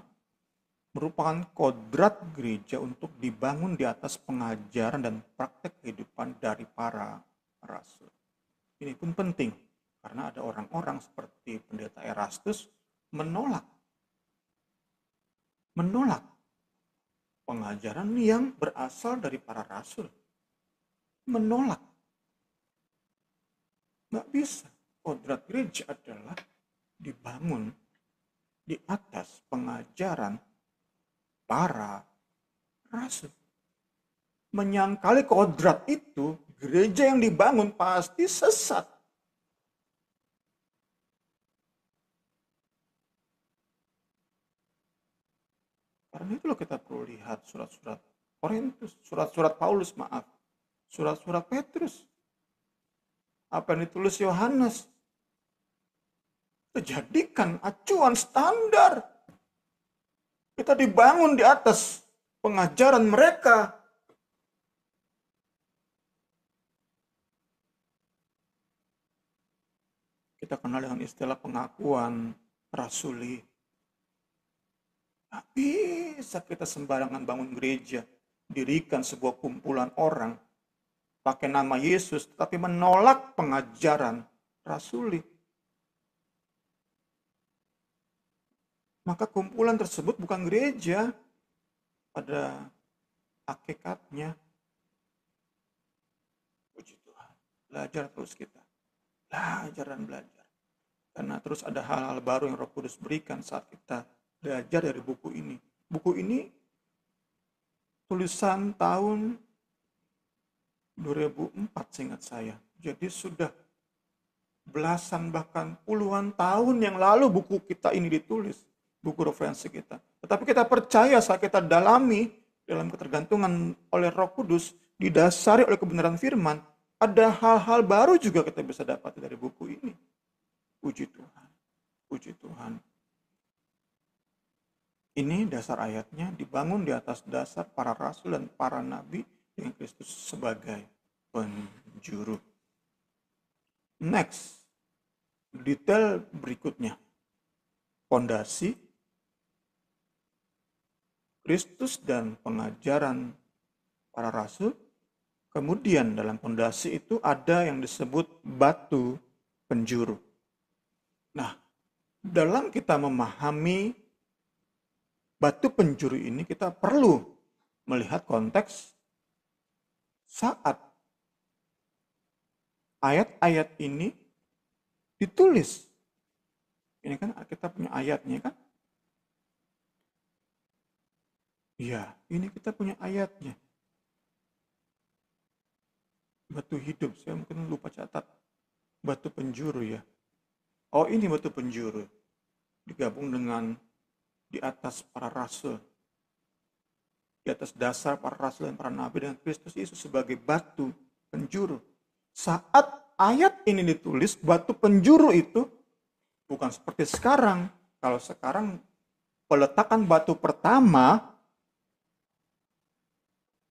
merupakan kodrat gereja untuk dibangun di atas pengajaran dan praktek kehidupan dari para rasul. Ini pun penting, karena ada orang-orang seperti pendeta Erastus menolak menolak pengajaran yang berasal dari para rasul. Menolak. Nggak bisa. Kodrat gereja adalah dibangun di atas pengajaran para rasul. Menyangkali kodrat itu, gereja yang dibangun pasti sesat Karena itu kita perlu lihat surat-surat Korintus, surat-surat Paulus, maaf. Surat-surat Petrus. Apa yang ditulis Yohanes. Kita acuan standar. Kita dibangun di atas pengajaran mereka. Kita kenal dengan istilah pengakuan rasuli tapi ah, bisa kita sembarangan bangun gereja, dirikan sebuah kumpulan orang pakai nama Yesus, tetapi menolak pengajaran rasuli. Maka kumpulan tersebut bukan gereja pada hakikatnya. Puji Tuhan. Belajar terus kita. Belajar dan belajar. Karena terus ada hal-hal baru yang roh kudus berikan saat kita belajar dari buku ini. Buku ini tulisan tahun 2004 seingat saya. Jadi sudah belasan bahkan puluhan tahun yang lalu buku kita ini ditulis, buku referensi kita. Tetapi kita percaya saat kita dalami dalam ketergantungan oleh Roh Kudus, didasari oleh kebenaran firman, ada hal-hal baru juga kita bisa dapat dari buku ini. Puji Tuhan. Puji Tuhan. Ini dasar ayatnya dibangun di atas dasar para rasul dan para nabi dengan Kristus sebagai penjuru. Next, detail berikutnya. Pondasi Kristus dan pengajaran para rasul. Kemudian dalam pondasi itu ada yang disebut batu penjuru. Nah, dalam kita memahami batu pencuri ini kita perlu melihat konteks saat ayat-ayat ini ditulis. Ini kan kita punya ayatnya kan? ya ini kita punya ayatnya. Batu hidup, saya mungkin lupa catat. Batu penjuru ya. Oh ini batu penjuru. Digabung dengan di atas para rasul, di atas dasar para rasul dan para nabi dan Kristus Yesus sebagai batu penjuru. Saat ayat ini ditulis, batu penjuru itu bukan seperti sekarang. Kalau sekarang peletakan batu pertama,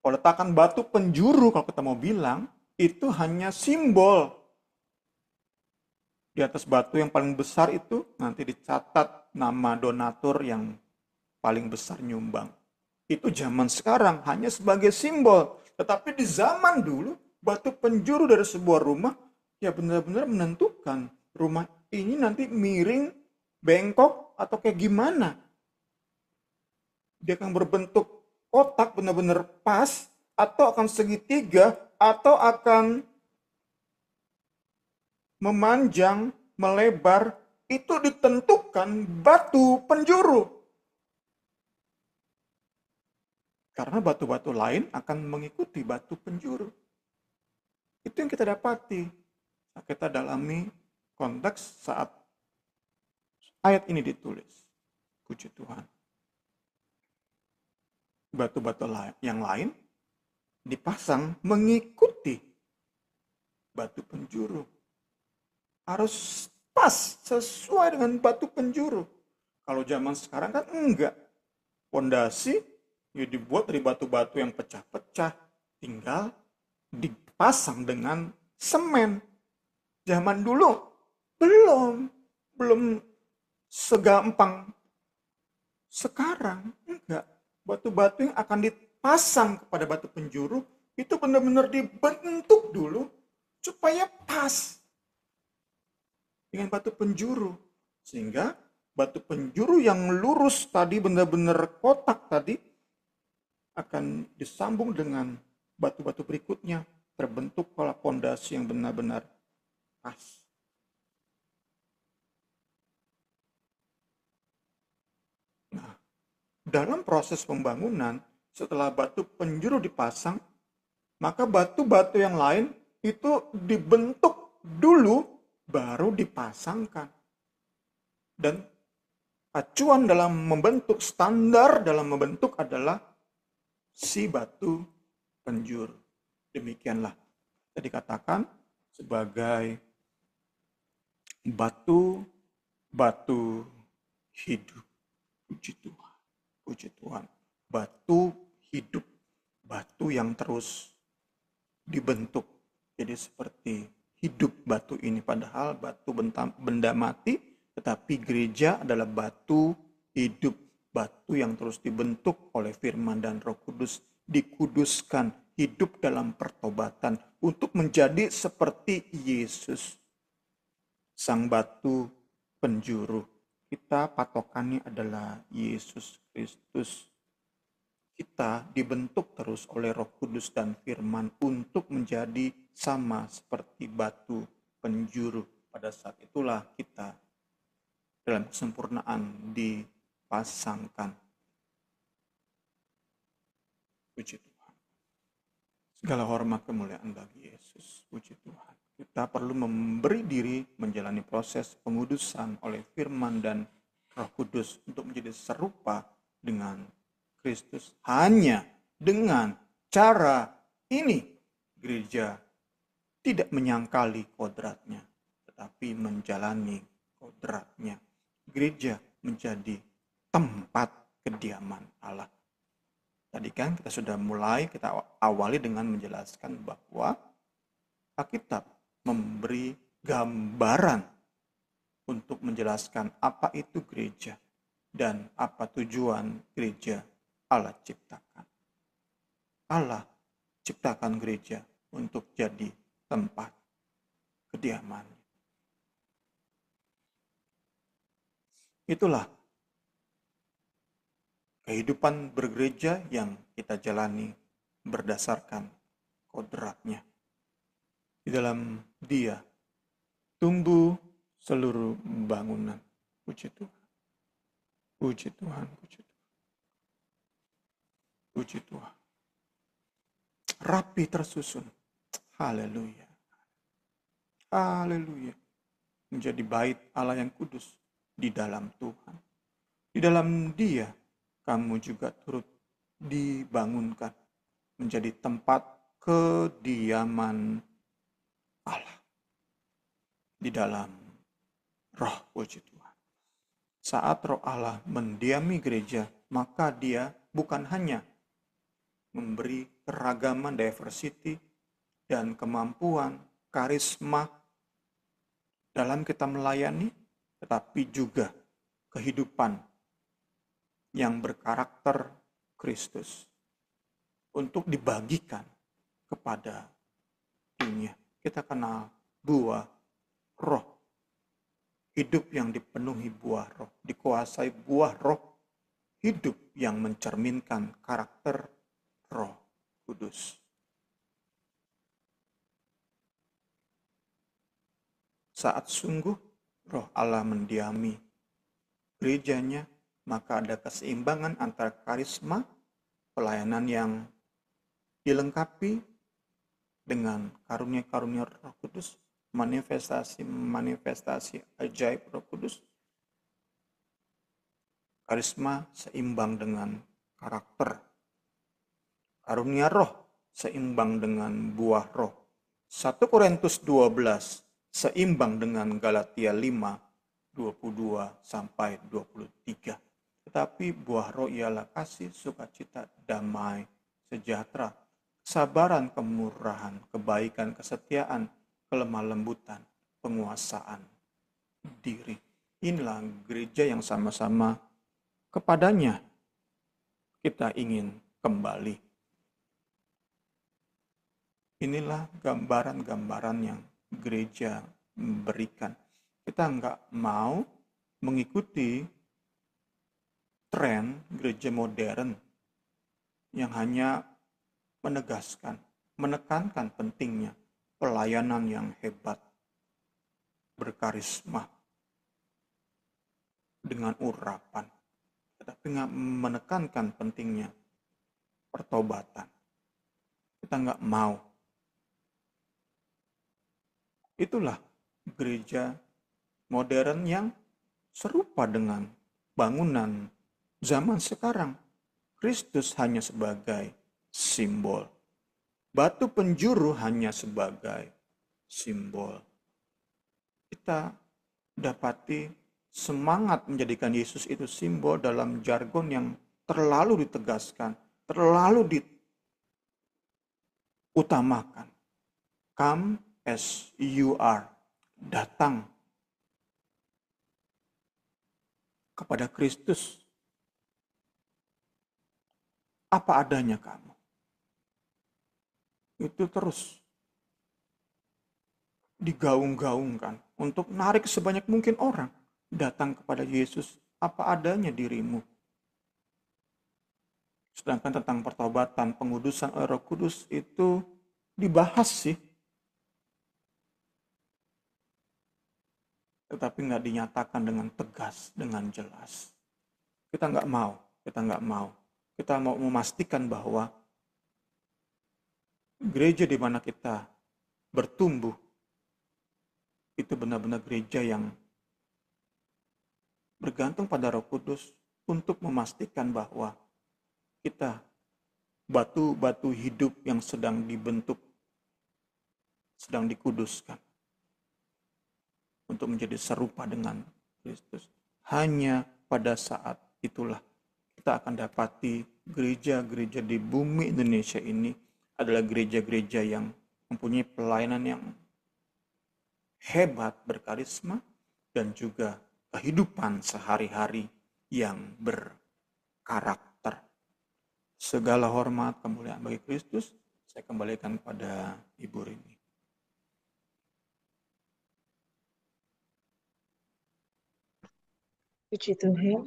peletakan batu penjuru kalau kita mau bilang, itu hanya simbol. Di atas batu yang paling besar itu nanti dicatat nama donatur yang paling besar nyumbang. Itu zaman sekarang hanya sebagai simbol. Tetapi di zaman dulu, batu penjuru dari sebuah rumah ya benar-benar menentukan rumah ini nanti miring, bengkok, atau kayak gimana. Dia akan berbentuk kotak benar-benar pas, atau akan segitiga, atau akan memanjang, melebar, itu ditentukan batu penjuru. Karena batu-batu lain akan mengikuti batu penjuru. Itu yang kita dapati. Nah, kita dalami konteks saat ayat ini ditulis. Puji Tuhan. Batu-batu yang lain dipasang mengikuti batu penjuru. Harus pas sesuai dengan batu penjuru. Kalau zaman sekarang kan enggak. Pondasi ya dibuat dari batu-batu yang pecah-pecah, tinggal dipasang dengan semen. Zaman dulu belum, belum segampang sekarang enggak. Batu-batu yang akan dipasang kepada batu penjuru itu benar-benar dibentuk dulu supaya pas dengan batu penjuru. Sehingga batu penjuru yang lurus tadi benar-benar kotak tadi akan disambung dengan batu-batu berikutnya terbentuk pola pondasi yang benar-benar pas. Nah, dalam proses pembangunan setelah batu penjuru dipasang, maka batu-batu yang lain itu dibentuk dulu baru dipasangkan. Dan acuan dalam membentuk standar dalam membentuk adalah si batu penjur. Demikianlah tadi katakan sebagai batu-batu hidup. Puji Tuhan. Puji Tuhan. Batu hidup. Batu yang terus dibentuk. Jadi seperti hidup batu ini. Padahal batu benda mati, tetapi gereja adalah batu hidup. Batu yang terus dibentuk oleh firman dan roh kudus. Dikuduskan, hidup dalam pertobatan. Untuk menjadi seperti Yesus. Sang batu penjuru. Kita patokannya adalah Yesus Kristus kita dibentuk terus oleh Roh Kudus dan firman untuk menjadi sama seperti batu penjuru. Pada saat itulah kita dalam kesempurnaan dipasangkan. Puji Tuhan. Segala hormat kemuliaan bagi Yesus. Puji Tuhan. Kita perlu memberi diri menjalani proses pengudusan oleh firman dan roh kudus untuk menjadi serupa dengan Kristus. Hanya dengan cara ini gereja tidak menyangkali kodratnya, tetapi menjalani kodratnya. Gereja menjadi tempat kediaman Allah. Tadi kan kita sudah mulai, kita awali dengan menjelaskan bahwa Alkitab memberi gambaran untuk menjelaskan apa itu gereja dan apa tujuan gereja Allah ciptakan. Allah ciptakan gereja untuk jadi tempat kediaman. Itulah kehidupan bergereja yang kita jalani berdasarkan kodratnya. Di dalam dia tumbuh seluruh bangunan. Puji Tuhan. Puji Tuhan, puji Tuhan. Puji Tuhan. Rapi tersusun. Haleluya. Haleluya. Menjadi bait Allah yang kudus di dalam Tuhan. Di dalam dia kamu juga turut dibangunkan menjadi tempat kediaman Allah di dalam roh puji Tuhan. Saat roh Allah mendiami gereja, maka dia bukan hanya memberi keragaman, diversity, dan kemampuan, karisma dalam kita melayani, tetapi juga kehidupan yang berkarakter Kristus untuk dibagikan kepada dunia. Kita kenal buah roh. Hidup yang dipenuhi buah roh, dikuasai buah roh. Hidup yang mencerminkan karakter Roh Kudus. Saat sungguh Roh Allah mendiami gerejanya, maka ada keseimbangan antara karisma pelayanan yang dilengkapi dengan karunia-karunia Roh Kudus, manifestasi-manifestasi ajaib Roh Kudus. Karisma seimbang dengan karakter karunia roh seimbang dengan buah roh. 1 Korintus 12 seimbang dengan Galatia 5 22 sampai 23. Tetapi buah roh ialah kasih, sukacita, damai, sejahtera, sabaran, kemurahan, kebaikan, kesetiaan, kelemah lembutan, penguasaan diri. Inilah gereja yang sama-sama kepadanya kita ingin kembali. Inilah gambaran-gambaran yang gereja berikan. Kita nggak mau mengikuti tren gereja modern yang hanya menegaskan, menekankan pentingnya pelayanan yang hebat, berkarisma, dengan urapan, tetapi nggak menekankan pentingnya pertobatan. Kita nggak mau Itulah gereja modern yang serupa dengan bangunan zaman sekarang. Kristus hanya sebagai simbol. Batu penjuru hanya sebagai simbol. Kita dapati semangat menjadikan Yesus itu simbol dalam jargon yang terlalu ditegaskan, terlalu diutamakan. Come as you are. Datang kepada Kristus. Apa adanya kamu. Itu terus digaung-gaungkan untuk narik sebanyak mungkin orang datang kepada Yesus apa adanya dirimu. Sedangkan tentang pertobatan, pengudusan Roh Kudus itu dibahas sih tetapi nggak dinyatakan dengan tegas, dengan jelas. Kita nggak mau, kita nggak mau. Kita mau memastikan bahwa gereja di mana kita bertumbuh itu benar-benar gereja yang bergantung pada Roh Kudus untuk memastikan bahwa kita batu-batu hidup yang sedang dibentuk sedang dikuduskan untuk menjadi serupa dengan Kristus. Hanya pada saat itulah kita akan dapati gereja-gereja di bumi Indonesia ini adalah gereja-gereja yang mempunyai pelayanan yang hebat berkarisma dan juga kehidupan sehari-hari yang berkarakter. Segala hormat kemuliaan bagi Kristus, saya kembalikan pada Ibu Rini. Puji Tuhan, iya.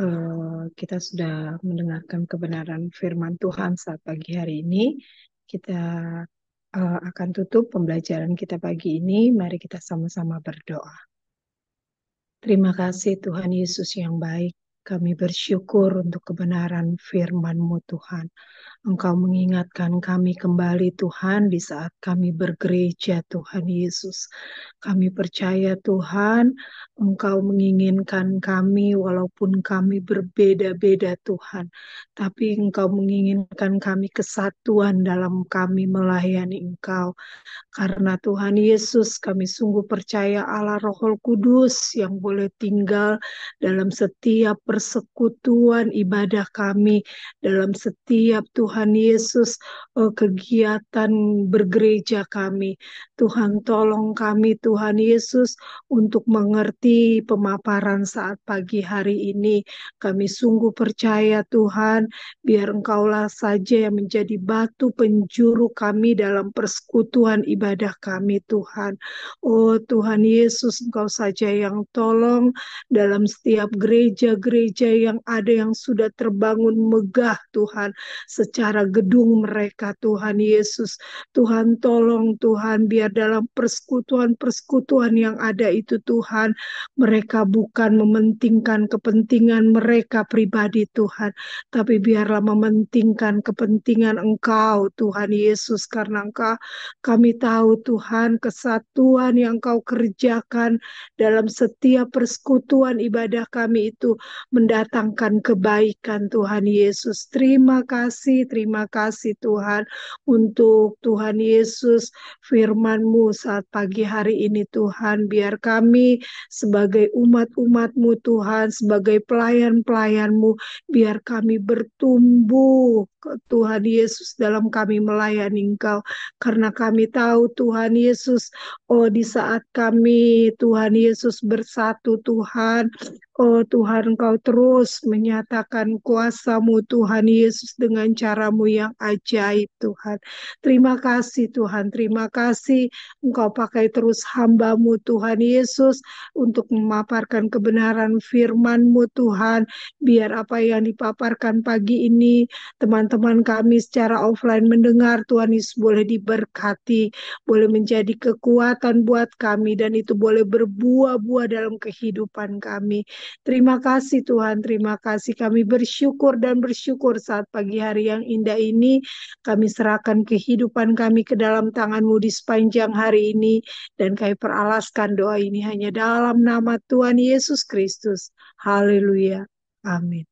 eh, kita sudah mendengarkan kebenaran firman Tuhan saat pagi hari ini. Kita eh, akan tutup pembelajaran kita pagi ini. Mari kita sama-sama berdoa. Terima kasih Tuhan Yesus yang baik. Kami bersyukur untuk kebenaran firman-Mu Tuhan. Engkau mengingatkan kami kembali Tuhan di saat kami bergereja Tuhan Yesus. Kami percaya Tuhan, Engkau menginginkan kami walaupun kami berbeda-beda Tuhan. Tapi Engkau menginginkan kami kesatuan dalam kami melayani Engkau. Karena Tuhan Yesus kami sungguh percaya Allah Roh Kudus yang boleh tinggal dalam setiap persekutuan ibadah kami dalam setiap Tuhan Yesus eh, kegiatan bergereja kami. Tuhan tolong kami Tuhan Yesus untuk mengerti pemaparan saat pagi hari ini. Kami sungguh percaya Tuhan biar engkaulah saja yang menjadi batu penjuru kami dalam persekutuan ibadah kami Tuhan. Oh Tuhan Yesus engkau saja yang tolong dalam setiap gereja-gereja yang ada yang sudah terbangun megah Tuhan secara gedung mereka Tuhan Yesus. Tuhan tolong Tuhan biar dalam persekutuan-persekutuan yang ada itu Tuhan, mereka bukan mementingkan kepentingan mereka pribadi Tuhan, tapi biarlah mementingkan kepentingan Engkau Tuhan Yesus karena Engkau kami tahu Tuhan kesatuan yang Engkau kerjakan dalam setiap persekutuan ibadah kami itu mendatangkan kebaikan Tuhan Yesus. Terima kasih, terima kasih Tuhan untuk Tuhan Yesus firman mu saat pagi hari ini Tuhan. Biar kami sebagai umat-umat-Mu Tuhan, sebagai pelayan-pelayan-Mu, biar kami bertumbuh Tuhan Yesus dalam kami melayani Engkau karena kami tahu Tuhan Yesus oh di saat kami Tuhan Yesus bersatu Tuhan Oh Tuhan Engkau terus menyatakan kuasamu Tuhan Yesus dengan caramu yang ajaib Tuhan. Terima kasih Tuhan, terima kasih engkau pakai terus hambamu Tuhan Yesus untuk memaparkan kebenaran firmanmu Tuhan. Biar apa yang dipaparkan pagi ini teman teman-teman kami secara offline mendengar Tuhan Yesus boleh diberkati, boleh menjadi kekuatan buat kami dan itu boleh berbuah-buah dalam kehidupan kami. Terima kasih Tuhan, terima kasih kami bersyukur dan bersyukur saat pagi hari yang indah ini kami serahkan kehidupan kami ke dalam tanganmu di sepanjang hari ini dan kami peralaskan doa ini hanya dalam nama Tuhan Yesus Kristus. Haleluya. Amin.